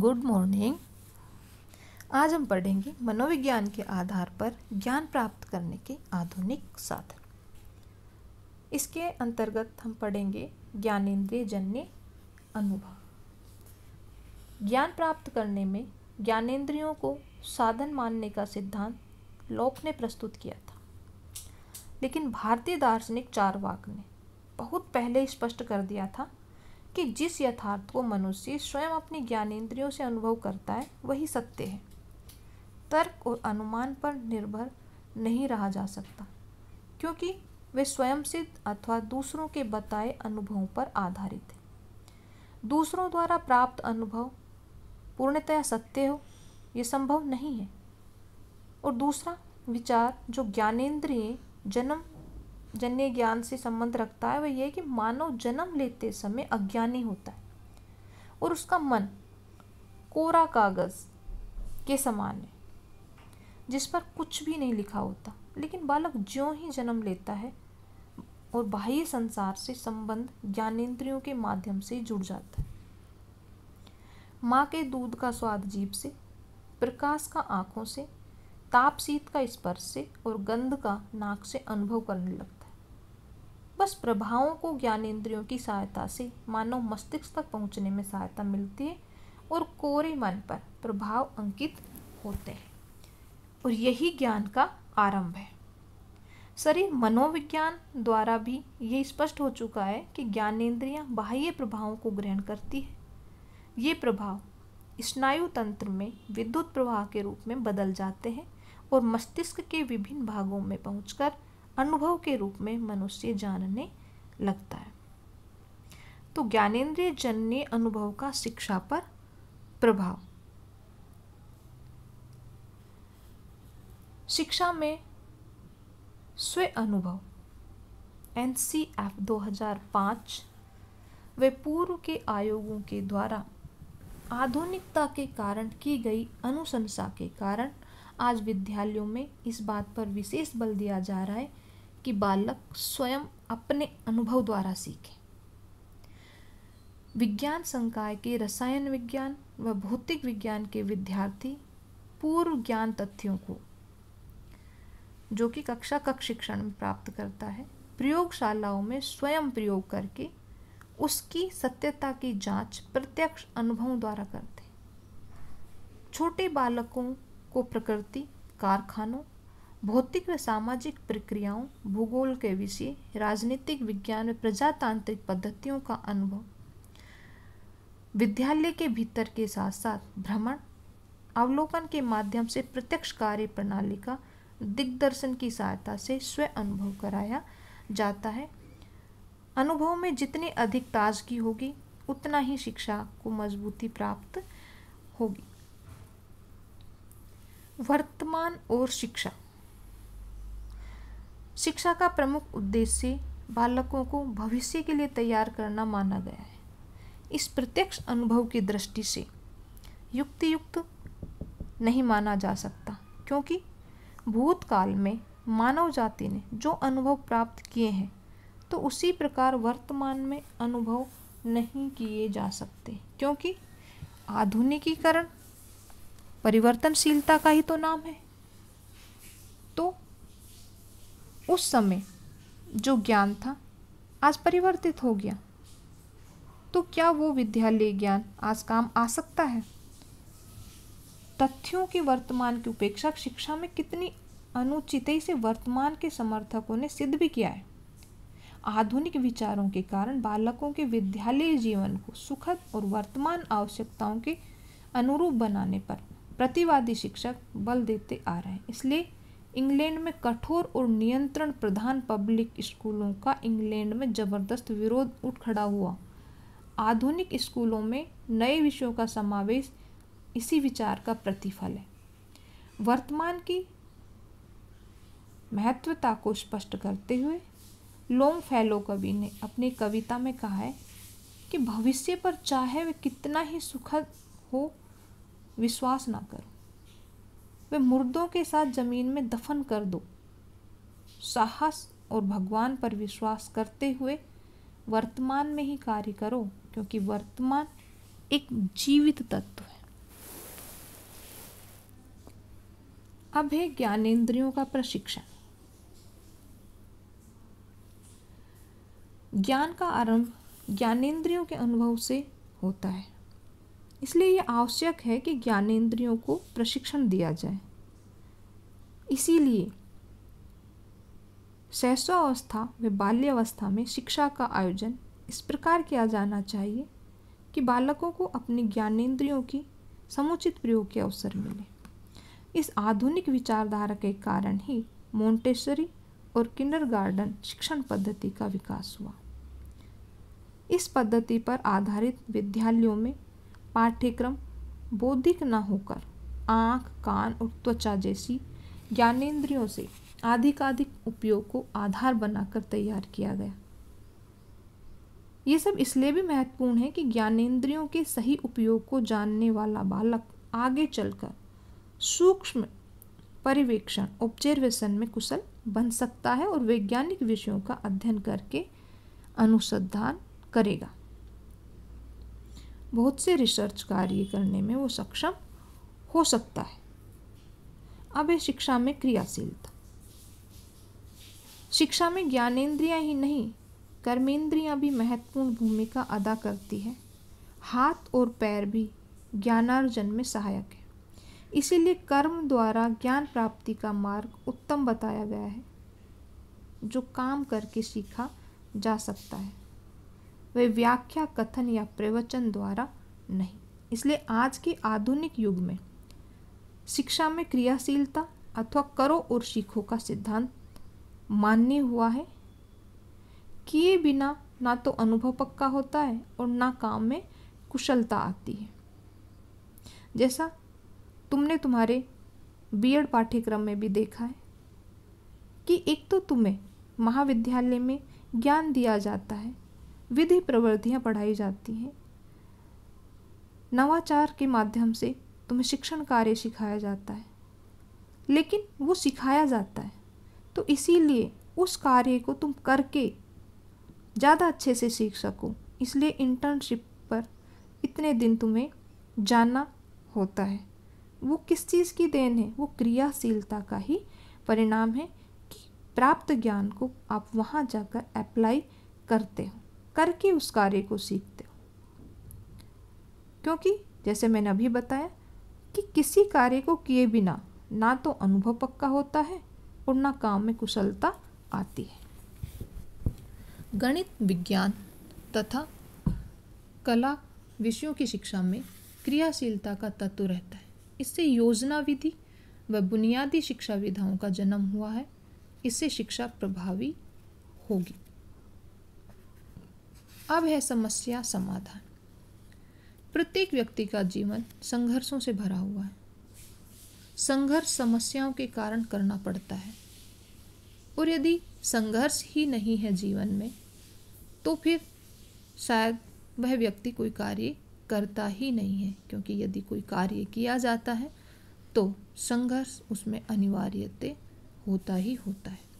good morning आज हम पढ़ेंगे मनोविज्ञान के आधार पर ज्ञान प्राप्त करने के आधुनिक साधन इसके अंतर्गत हम पढ़ेंगे ज्ञानेन्द्रिय जन्य अनुभव ज्ञान प्राप्त करने में ज्ञानेन्द्रियों को साधन मानने का सिद्धांत लोक ने प्रस्तुत किया था लेकिन भारतीय दार्शनिक चारवाक ने बहुत पहले स्पष्ट कर दिया था कि जिस यथार्थ को मनुष्य स्वयं अपनी ज्ञानेंद्रियों से अनुभव करता है वही सत्य है तर्क और अनुमान पर निर्भर नहीं रहा जा सकता क्योंकि वे स्वयं सिद्ध अथवा दूसरों के बताए अनुभवों पर आधारित है दूसरों द्वारा प्राप्त अनुभव पूर्णतया सत्य हो ये संभव नहीं है और दूसरा विचार जो ज्ञानेन्द्रिय जन्म जन्य ज्ञान से संबंध रखता है वह यह कि मानव जन्म लेते समय अज्ञानी होता है और उसका मन कोरा कागज के समान है जिस पर कुछ भी नहीं लिखा होता लेकिन बालक ज्यो ही जन्म लेता है और बाह्य संसार से संबंध ज्ञानेन्द्रियों के माध्यम से जुड़ जाता है माँ के दूध का स्वाद जीभ से प्रकाश का आँखों से ताप शीत का स्पर्श से और गंध का नाक से अनुभव करने लगता बस प्रभावों को ज्ञानेन्द्रियों की सहायता से मानव मस्तिष्क तक पहुंचने में सहायता मिलती है और कोरे मन पर प्रभाव अंकित होते हैं और यही ज्ञान का आरंभ है शरीर मनोविज्ञान द्वारा भी ये स्पष्ट हो चुका है कि ज्ञानेन्द्रियाँ बाह्य प्रभावों को ग्रहण करती है ये प्रभाव स्नायु तंत्र में विद्युत प्रवाह के रूप में बदल जाते हैं और मस्तिष्क के विभिन्न भागों में पहुंचकर अनुभव के रूप में मनुष्य जानने लगता है तो ज्ञानेन्द्रिय जन्य अनुभव का शिक्षा पर प्रभाव शिक्षा में स्व अनुभव एन सी एफ दो हजार पाँच वे पूर्व के आयोगों के द्वारा आधुनिकता के कारण की गई अनुशंसा के कारण आज विद्यालयों में इस बात पर विशेष बल दिया जा रहा है कि बालक स्वयं अपने अनुभव द्वारा सीखे विज्ञान संकाय के रसायन विज्ञान व भौतिक विज्ञान के विद्यार्थी पूर्व ज्ञान तथ्यों को जो कि कक्षा कक्ष शिक्षण में प्राप्त करता है प्रयोगशालाओं में स्वयं प्रयोग करके उसकी सत्यता की जांच प्रत्यक्ष अनुभवों द्वारा करते छोटे बालकों को प्रकृति कारखानों भौतिक व सामाजिक प्रक्रियाओं भूगोल के विषय राजनीतिक विज्ञान व प्रजातांत्रिक पद्धतियों का अनुभव विद्यालय के भीतर के साथ साथ भ्रमण अवलोकन के माध्यम से प्रत्यक्ष कार्य प्रणाली का दिग्दर्शन की सहायता से स्व अनुभव कराया जाता है अनुभव में जितनी अधिक ताजगी होगी उतना ही शिक्षा को मजबूती प्राप्त होगी वर्तमान और शिक्षा शिक्षा का प्रमुख उद्देश्य बालकों को भविष्य के लिए तैयार करना माना गया है इस प्रत्यक्ष अनुभव की दृष्टि से युक्ति युक्त नहीं माना जा सकता क्योंकि भूतकाल में मानव जाति ने जो अनुभव प्राप्त किए हैं तो उसी प्रकार वर्तमान में अनुभव नहीं किए जा सकते क्योंकि आधुनिकीकरण परिवर्तनशीलता का ही तो नाम है तो उस समय जो ज्ञान था आज परिवर्तित हो गया तो क्या वो विद्यालय ज्ञान आज काम आ सकता है तथ्यों की वर्तमान की उपेक्षा शिक्षा में कितनी अनुचित से वर्तमान के समर्थकों ने सिद्ध भी किया है आधुनिक विचारों के कारण बालकों के विद्यालय जीवन को सुखद और वर्तमान आवश्यकताओं के अनुरूप बनाने पर प्रतिवादी शिक्षक बल देते आ रहे हैं इसलिए इंग्लैंड में कठोर और नियंत्रण प्रधान पब्लिक स्कूलों का इंग्लैंड में ज़बरदस्त विरोध उठ खड़ा हुआ आधुनिक स्कूलों में नए विषयों का समावेश इसी विचार का प्रतिफल है वर्तमान की महत्वता को स्पष्ट करते हुए लोंग फैलो कवि ने अपनी कविता में कहा है कि भविष्य पर चाहे वे कितना ही सुखद हो विश्वास ना करो वे मुर्दों के साथ जमीन में दफन कर दो साहस और भगवान पर विश्वास करते हुए वर्तमान में ही कार्य करो क्योंकि वर्तमान एक जीवित तत्व है अब है ज्ञानेन्द्रियों का प्रशिक्षण ज्ञान का आरंभ ज्ञानेन्द्रियों के अनुभव से होता है इसलिए ये आवश्यक है कि ज्ञानेंद्रियों को प्रशिक्षण दिया जाए इसीलिए अवस्था व बाल्यावस्था में शिक्षा का आयोजन इस प्रकार किया जाना चाहिए कि बालकों को अपनी ज्ञानेंद्रियों की समुचित प्रयोग के अवसर मिले इस आधुनिक विचारधारा के कारण ही मोन्टेसरी और गार्डन शिक्षण पद्धति का विकास हुआ इस पद्धति पर आधारित विद्यालयों में पाठ्यक्रम बौद्धिक न होकर आँख कान और त्वचा जैसी ज्ञानेंद्रियों से आधिकाधिक उपयोग को आधार बनाकर तैयार किया गया ये सब इसलिए भी महत्वपूर्ण है कि ज्ञानेंद्रियों के सही उपयोग को जानने वाला बालक आगे चलकर सूक्ष्म परिवेक्षण ऑब्जर्वेशन में कुशल बन सकता है और वैज्ञानिक विषयों का अध्ययन करके अनुसंधान करेगा बहुत से रिसर्च कार्य करने में वो सक्षम हो सकता है अब है शिक्षा में क्रियाशीलता शिक्षा में ज्ञानेन्द्रिया ही नहीं कर्मेंद्रियाँ भी महत्वपूर्ण भूमिका अदा करती है हाथ और पैर भी ज्ञानार्जन में सहायक है इसीलिए कर्म द्वारा ज्ञान प्राप्ति का मार्ग उत्तम बताया गया है जो काम करके सीखा जा सकता है वे व्याख्या कथन या प्रवचन द्वारा नहीं इसलिए आज के आधुनिक युग में शिक्षा में क्रियाशीलता अथवा करो और सीखो का सिद्धांत मान्य हुआ है किए बिना ना तो अनुभव पक्का होता है और ना काम में कुशलता आती है जैसा तुमने तुम्हारे बीएड पाठ्यक्रम में भी देखा है कि एक तो तुम्हें महाविद्यालय में ज्ञान दिया जाता है विधि प्रवृत्तियाँ पढ़ाई जाती हैं नवाचार के माध्यम से तुम्हें शिक्षण कार्य सिखाया जाता है लेकिन वो सिखाया जाता है तो इसीलिए उस कार्य को तुम करके ज़्यादा अच्छे से सीख सको इसलिए इंटर्नशिप पर इतने दिन तुम्हें जाना होता है वो किस चीज़ की देन है वो क्रियाशीलता का ही परिणाम है कि प्राप्त ज्ञान को आप वहाँ जाकर अप्लाई करते हो करके उस कार्य को सीखते हो क्योंकि जैसे मैंने अभी बताया कि किसी कार्य को किए बिना ना तो अनुभव पक्का होता है और ना काम में कुशलता आती है गणित विज्ञान तथा कला विषयों की शिक्षा में क्रियाशीलता का तत्व रहता है इससे योजना विधि व बुनियादी शिक्षा विधाओं का जन्म हुआ है इससे शिक्षा प्रभावी होगी अब है समस्या समाधान प्रत्येक व्यक्ति का जीवन संघर्षों से भरा हुआ है संघर्ष समस्याओं के कारण करना पड़ता है और यदि संघर्ष ही नहीं है जीवन में तो फिर शायद वह व्यक्ति कोई कार्य करता ही नहीं है क्योंकि यदि कोई कार्य किया जाता है तो संघर्ष उसमें अनिवार्यते होता ही होता है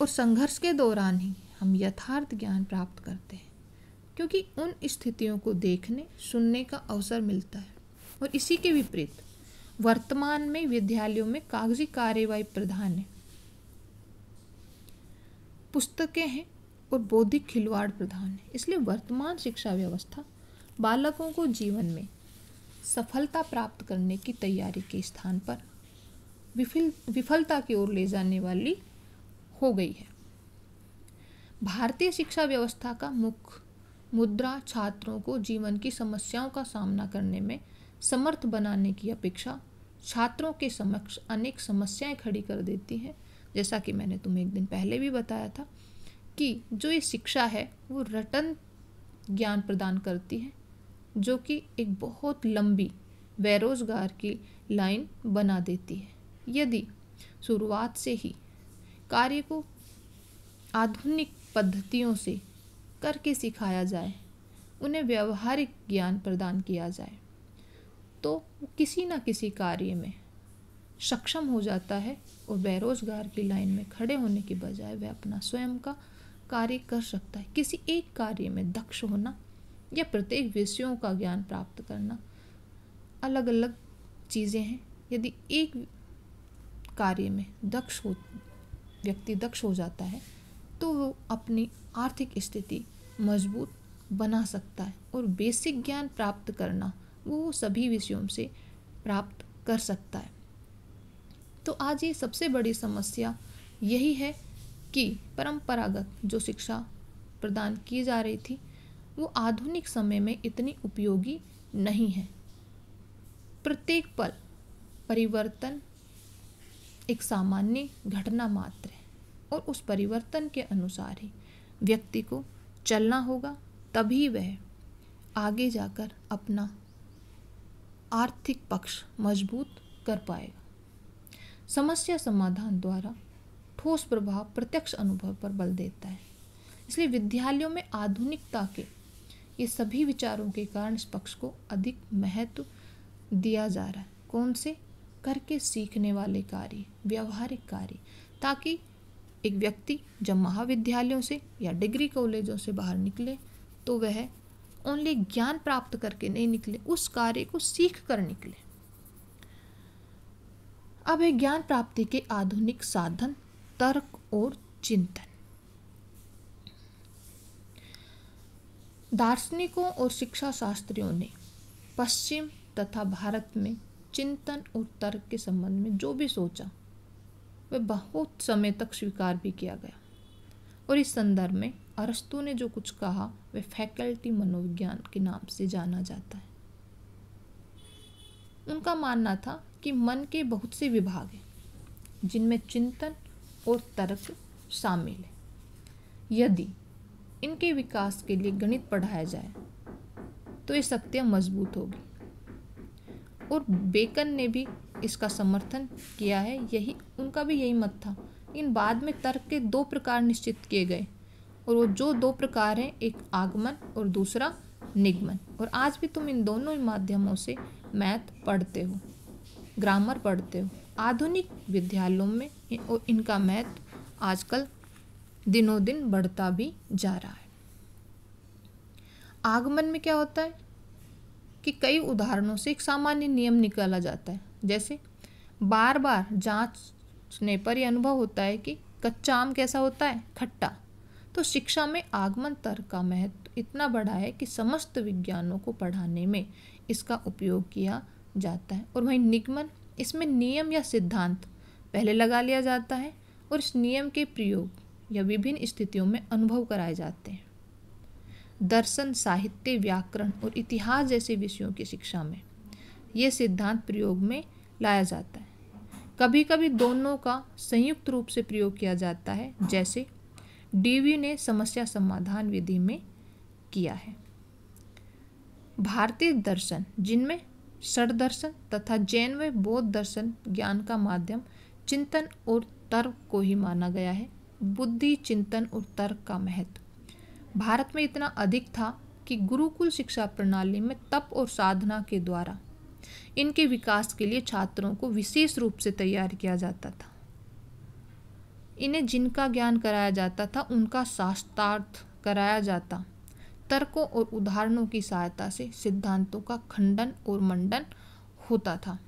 और संघर्ष के दौरान ही हम यथार्थ ज्ञान प्राप्त करते हैं क्योंकि उन स्थितियों को देखने सुनने का अवसर मिलता है और इसी के विपरीत वर्तमान में विद्यालयों में कागजी कार्यवाही प्रधान है पुस्तकें हैं और बौद्धिक खिलवाड़ प्रधान है इसलिए वर्तमान शिक्षा व्यवस्था बालकों को जीवन में सफलता प्राप्त करने की तैयारी के स्थान पर विफल विफलता की ओर ले जाने वाली हो गई है भारतीय शिक्षा व्यवस्था का मुख्य मुद्रा छात्रों को जीवन की समस्याओं का सामना करने में समर्थ बनाने की अपेक्षा छात्रों के समक्ष अनेक समस्याएं खड़ी कर देती हैं जैसा कि मैंने तुम्हें एक दिन पहले भी बताया था कि जो ये शिक्षा है वो रटन ज्ञान प्रदान करती है जो कि एक बहुत लंबी बेरोजगार की लाइन बना देती है यदि शुरुआत से ही कार्य को आधुनिक पद्धतियों से करके सिखाया जाए उन्हें व्यवहारिक ज्ञान प्रदान किया जाए तो वो किसी न किसी कार्य में सक्षम हो जाता है और बेरोज़गार की लाइन में खड़े होने के बजाय वह अपना स्वयं का कार्य कर सकता है किसी एक कार्य में दक्ष होना या प्रत्येक विषयों का ज्ञान प्राप्त करना अलग अलग चीज़ें हैं यदि एक कार्य में दक्ष हो व्यक्ति दक्ष हो जाता है तो वो अपनी आर्थिक स्थिति मजबूत बना सकता है और बेसिक ज्ञान प्राप्त करना वो सभी विषयों से प्राप्त कर सकता है तो आज ये सबसे बड़ी समस्या यही है कि परंपरागत जो शिक्षा प्रदान की जा रही थी वो आधुनिक समय में इतनी उपयोगी नहीं है प्रत्येक पल परिवर्तन एक सामान्य घटना मात्र है और उस परिवर्तन के अनुसार ही व्यक्ति को चलना होगा तभी वह आगे जाकर अपना आर्थिक पक्ष मजबूत कर पाएगा समस्या समाधान द्वारा ठोस प्रभाव प्रत्यक्ष अनुभव पर बल देता है इसलिए विद्यालयों में आधुनिकता के ये सभी विचारों के कारण इस पक्ष को अधिक महत्व दिया जा रहा है कौन से करके सीखने वाले कार्य व्यवहारिक कार्य ताकि एक व्यक्ति जब महाविद्यालयों से या डिग्री कॉलेजों से बाहर निकले तो वह ओनली ज्ञान प्राप्त करके नहीं निकले उस कार्य को सीख कर निकले अब है ज्ञान प्राप्ति के आधुनिक साधन तर्क और चिंतन दार्शनिकों और शिक्षा शास्त्रियों ने पश्चिम तथा भारत में चिंतन और तर्क के संबंध में जो भी सोचा वह बहुत समय तक स्वीकार भी किया गया और इस संदर्भ में अरस्तु ने जो कुछ कहा वह फैकल्टी मनोविज्ञान के नाम से जाना जाता है उनका मानना था कि मन के बहुत से विभाग हैं जिनमें चिंतन और तर्क शामिल है यदि इनके विकास के लिए गणित पढ़ाया जाए तो ये सत्य मजबूत होगी और बेकन ने भी इसका समर्थन किया है यही उनका भी यही मत था इन बाद में तर्क के दो प्रकार निश्चित किए गए और वो जो दो प्रकार हैं एक आगमन और दूसरा निगमन और आज भी तुम इन दोनों ही माध्यमों से मैथ पढ़ते हो ग्रामर पढ़ते हो आधुनिक विद्यालयों में और इनका मैथ आजकल दिनों दिन बढ़ता भी जा रहा है आगमन में क्या होता है के कई उदाहरणों से एक सामान्य नियम निकाला जाता है जैसे बार बार जांचने पर यह अनुभव होता है कि कच्चा आम कैसा होता है खट्टा तो शिक्षा में आगमन तर्क का महत्व इतना बड़ा है कि समस्त विज्ञानों को पढ़ाने में इसका उपयोग किया जाता है और वहीं निगमन इसमें नियम या सिद्धांत पहले लगा लिया जाता है और इस नियम के प्रयोग या विभिन्न स्थितियों में अनुभव कराए जाते हैं दर्शन साहित्य व्याकरण और इतिहास जैसे विषयों की शिक्षा में ये सिद्धांत प्रयोग में लाया जाता है कभी कभी दोनों का संयुक्त रूप से प्रयोग किया जाता है जैसे डीवी ने समस्या समाधान विधि में किया है भारतीय दर्शन जिनमें षड दर्शन तथा जैन व बौद्ध दर्शन ज्ञान का माध्यम चिंतन और तर्क को ही माना गया है बुद्धि चिंतन और तर्क का महत्व भारत में इतना अधिक था कि गुरुकुल शिक्षा प्रणाली में तप और साधना के द्वारा इनके विकास के लिए छात्रों को विशेष रूप से तैयार किया जाता था इन्हें जिनका ज्ञान कराया जाता था उनका शास्त्रार्थ कराया जाता तर्कों और उदाहरणों की सहायता से सिद्धांतों का खंडन और मंडन होता था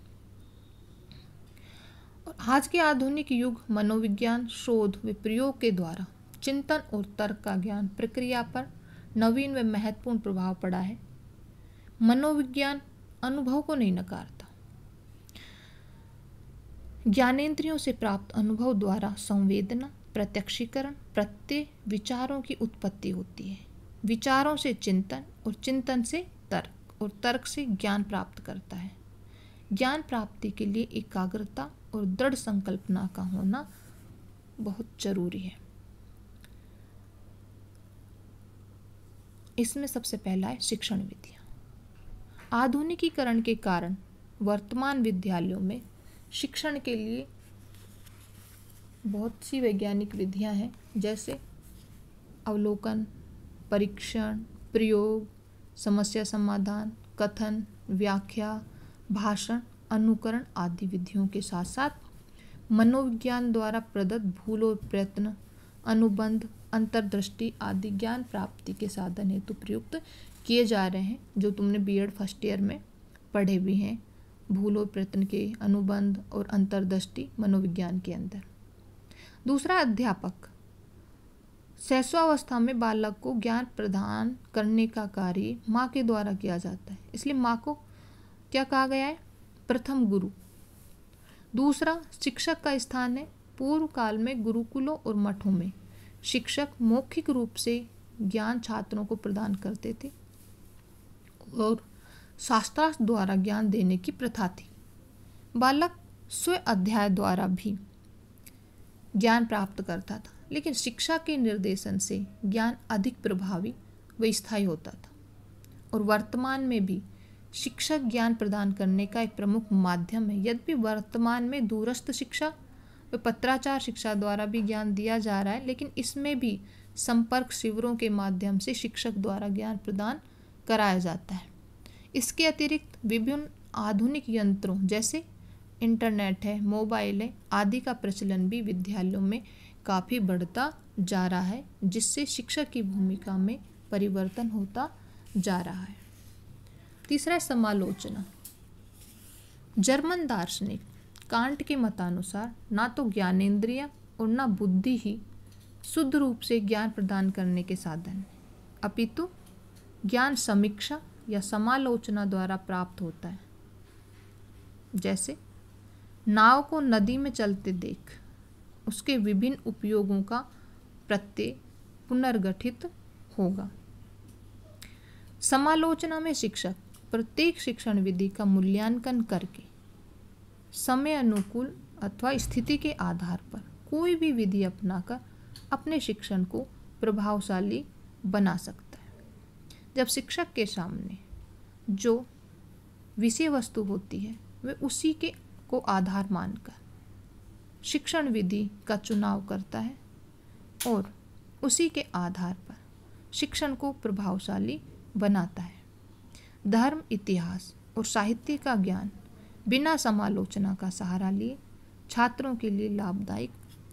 आज के आधुनिक युग मनोविज्ञान शोध व प्रयोग के द्वारा चिंतन और तर्क का ज्ञान प्रक्रिया पर नवीन व महत्वपूर्ण प्रभाव पड़ा है मनोविज्ञान अनुभव को नहीं नकारता ज्ञानेन्द्रियों से प्राप्त अनुभव द्वारा संवेदना प्रत्यक्षीकरण प्रत्यय विचारों की उत्पत्ति होती है विचारों से चिंतन और चिंतन से तर्क और तर्क से ज्ञान प्राप्त करता है ज्ञान प्राप्ति के लिए एकाग्रता और दृढ़ संकल्पना का होना बहुत जरूरी है इसमें सबसे पहला है शिक्षण विधियाँ आधुनिकीकरण के कारण वर्तमान विद्यालयों में शिक्षण के लिए बहुत सी वैज्ञानिक विधियाँ हैं जैसे अवलोकन परीक्षण प्रयोग समस्या समाधान कथन व्याख्या भाषण अनुकरण आदि विधियों के साथ साथ मनोविज्ञान द्वारा प्रदत्त भूल और प्रयत्न अनुबंध अंतर्दृष्टि आदि ज्ञान प्राप्ति के साधन हेतु प्रयुक्त किए जा रहे हैं जो तुमने बी फर्स्ट ईयर में पढ़े भी हैं भूल और प्रयत्न के अनुबंध और अंतर्दृष्टि मनोविज्ञान के अंदर दूसरा अध्यापक शैशवावस्था में बालक को ज्ञान प्रदान करने का कार्य माँ के द्वारा किया जाता है इसलिए माँ को क्या कहा गया है प्रथम गुरु दूसरा शिक्षक का स्थान है पूर्व काल में गुरुकुलों और मठों में शिक्षक मौखिक रूप से ज्ञान छात्रों को प्रदान करते थे और शास्त्रार्थ द्वारा ज्ञान देने की प्रथा थी बालक स्व अध्याय द्वारा भी ज्ञान प्राप्त करता था लेकिन शिक्षा के निर्देशन से ज्ञान अधिक प्रभावी व स्थायी होता था और वर्तमान में भी शिक्षक ज्ञान प्रदान करने का एक प्रमुख माध्यम है यद्यपि वर्तमान में दूरस्थ शिक्षा पत्राचार शिक्षा द्वारा भी ज्ञान दिया जा रहा है लेकिन इसमें भी संपर्क शिविरों के माध्यम से शिक्षक द्वारा ज्ञान प्रदान कराया जाता है इसके अतिरिक्त विभिन्न आधुनिक यंत्रों जैसे इंटरनेट है मोबाइल है आदि का प्रचलन भी विद्यालयों में काफ़ी बढ़ता जा रहा है जिससे शिक्षक की भूमिका में परिवर्तन होता जा रहा है तीसरा समालोचना जर्मन दार्शनिक कांट के मतानुसार ना तो ज्ञानेन्द्रिय और ना बुद्धि ही शुद्ध रूप से ज्ञान प्रदान करने के साधन है अपितु ज्ञान समीक्षा या समालोचना द्वारा प्राप्त होता है जैसे नाव को नदी में चलते देख उसके विभिन्न उपयोगों का प्रत्यय पुनर्गठित होगा समालोचना में शिक्षक प्रत्येक शिक्षण विधि का मूल्यांकन करके समय अनुकूल अथवा स्थिति के आधार पर कोई भी विधि अपनाकर अपने शिक्षण को प्रभावशाली बना सकता है जब शिक्षक के सामने जो विषय वस्तु होती है वे उसी के को आधार मानकर शिक्षण विधि का चुनाव करता है और उसी के आधार पर शिक्षण को प्रभावशाली बनाता है धर्म इतिहास और साहित्य का ज्ञान बिना समालोचना का सहारा लिए छात्रों के लिए लाभदायक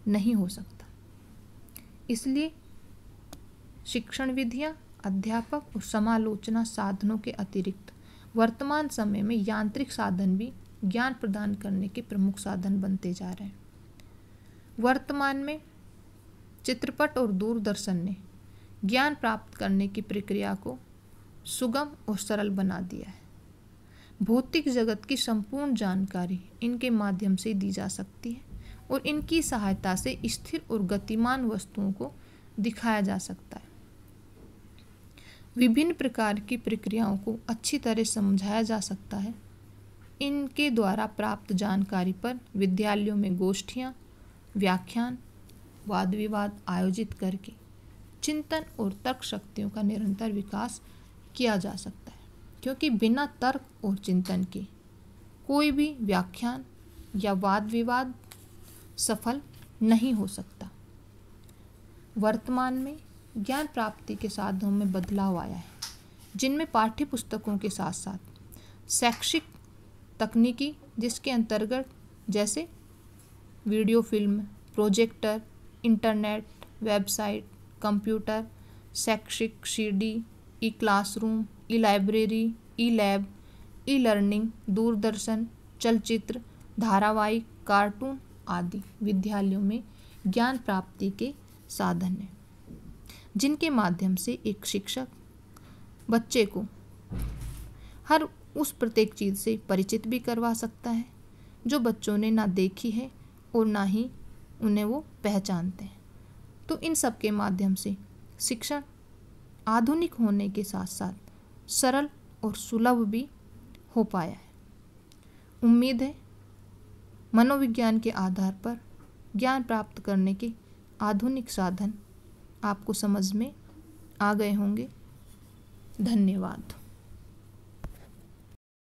नहीं हो सकता इसलिए शिक्षण विधियाँ अध्यापक और समालोचना साधनों के अतिरिक्त वर्तमान समय में यांत्रिक साधन भी ज्ञान प्रदान करने के प्रमुख साधन बनते जा रहे हैं वर्तमान में चित्रपट और दूरदर्शन ने ज्ञान प्राप्त करने की प्रक्रिया को सुगम और सरल बना दिया है भौतिक जगत की संपूर्ण जानकारी इनके माध्यम से दी जा सकती है और इनकी सहायता से स्थिर और गतिमान वस्तुओं को दिखाया जा सकता है विभिन्न प्रकार की प्रक्रियाओं को अच्छी तरह समझाया जा सकता है इनके द्वारा प्राप्त जानकारी पर विद्यालयों में गोष्ठियाँ व्याख्यान वाद विवाद आयोजित करके चिंतन और तर्क शक्तियों का निरंतर विकास किया जा सकता है क्योंकि बिना तर्क और चिंतन के कोई भी व्याख्यान या वाद विवाद सफल नहीं हो सकता वर्तमान में ज्ञान प्राप्ति के साधनों में बदलाव आया है जिनमें पाठ्य पुस्तकों के साथ साथ शैक्षिक तकनीकी जिसके अंतर्गत जैसे video film projector internet website computer शैक्षिक C D e classroom e library e lab e learning दूरदर्शन चलचित्र धारावाहिक कार्टून आदि विद्यालयों में ज्ञान प्राप्ति के साधन हैं जिनके माध्यम से एक शिक्षक बच्चे को हर उस प्रत्येक चीज़ से परिचित भी करवा सकता है जो बच्चों ने ना देखी है और ना ही उन्हें वो पहचानते हैं तो इन सब के माध्यम से शिक्षण आधुनिक होने के साथ साथ सरल और सुलभ भी हो पाया है उम्मीद है मनोविज्ञान के आधार पर ज्ञान प्राप्त करने के आधुनिक साधन आपको समझ में आ गए होंगे धन्यवाद